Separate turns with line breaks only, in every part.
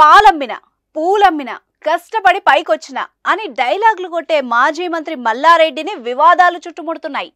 పాలమ్మిన పూలమ్మిన కష్టపడి పైకొచ్చిన అని డైలాగులు కొట్టే మాజీ మంత్రి మల్లారెడ్డిని వివాదాలు చుట్టుముడుతున్నాయి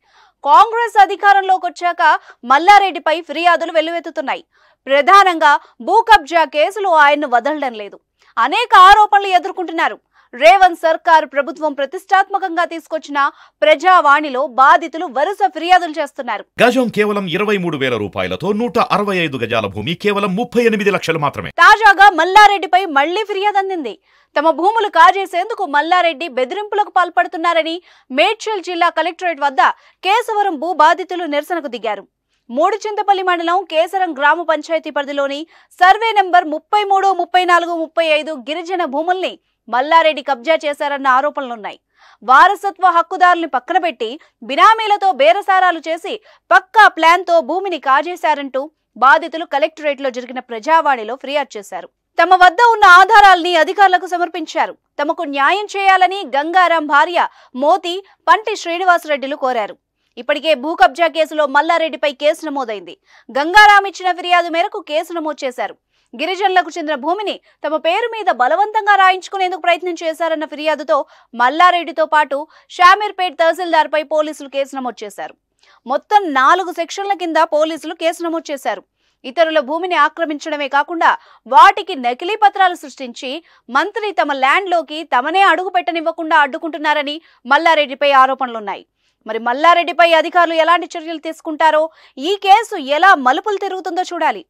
కాంగ్రెస్ అధికారంలోకి వచ్చాక మల్లారెడ్డిపై ఫిర్యాదులు వెల్లువెత్తుతున్నాయి ప్రధానంగా భూ కబ్జా కేసులు ఆయన్ను వదలడం లేదు అనేక ఆరోపణలు ఎదుర్కొంటున్నారు రేవంత్ సర్కార్ ప్రభుత్వం ప్రతిష్టాత్మకంగా తీసుకొచ్చిన ప్రజావాణిలో బాధితులు వరుస ఫిర్యాదులు చేస్తున్నారు
గజం కేవలం ఇరవై మూడు వేల రూపాయలతో నూట అరవై ఐదు గజాల భూమి కేవలం ముప్పై ఎనిమిది లక్షలు మాత్రమే
తాజాగా మల్లారెడ్డిపై మళ్లీ ఫిర్యాదు అందింది తమ భూములు కాజేసేందుకు మల్లారెడ్డి బెదిరింపులకు పాల్పడుతున్నారని మేడ్చల్ జిల్లా కలెక్టరేట్ వద్ద కేశవరం భూ బాధితులు నిరసనకు దిగారు మూడు చింతపల్లి మండలం కేసరం గ్రామ పంచాయతీ పరిధిలోని సర్వే నెంబర్ ముప్పై మూడు ముప్పై నాలుగు ముప్పై ఐదు గిరిజన భూముల్ని మల్లారెడ్డి కబ్జా చేశారన్న ఆరోపణలున్నాయి వారసత్వ హక్కుదారుని పక్కన పెట్టి బినామీలతో బేరసారాలు చేసి పక్కా ప్లాన్తో భూమిని కాజేశారంటూ బాధితులు కలెక్టరేట్లో జరిగిన ప్రజావాణిలో ఫిర్యాదు చేశారు తమ వద్ద ఉన్న ఆధారాల్ని అధికారులకు సమర్పించారు తమకు న్యాయం చేయాలని గంగారాం భార్య మోతి పంటి శ్రీనివాసరెడ్డిలు కోరారు ఇప్పటికే భూ కబ్జా కేసులో మల్లారెడ్డిపై కేసు నమోదైంది గంగారాం ఇచ్చిన ఫిర్యాదు మేరకు కేసు నమోదు చేశారు గిరిజనులకు చెందిన భూమిని తమ పేరు మీద బలవంతంగా రాయించుకునేందుకు ప్రయత్నం చేశారన్న ఫిర్యాదుతో మల్లారెడ్డితో పాటు షామీర్పేట్ తహసీల్దార్పై పోలీసులు కేసు నమోదు చేశారు మొత్తం నాలుగు సెక్షన్ల కింద పోలీసులు కేసు నమోదు చేశారు ఇతరుల భూమిని ఆక్రమించడమే కాకుండా వాటికి నకిలీ పత్రాలు సృష్టించి మంత్రి తమ ల్యాండ్లోకి తమనే అడుగు పెట్టనివ్వకుండా అడ్డుకుంటున్నారని మల్లారెడ్డిపై ఆరోపణలున్నాయి మరి మల్లారెడ్డిపై అధికారులు ఎలాంటి చర్యలు తీసుకుంటారో ఈ కేసు ఎలా మలుపులు తిరుగుతుందో చూడాలి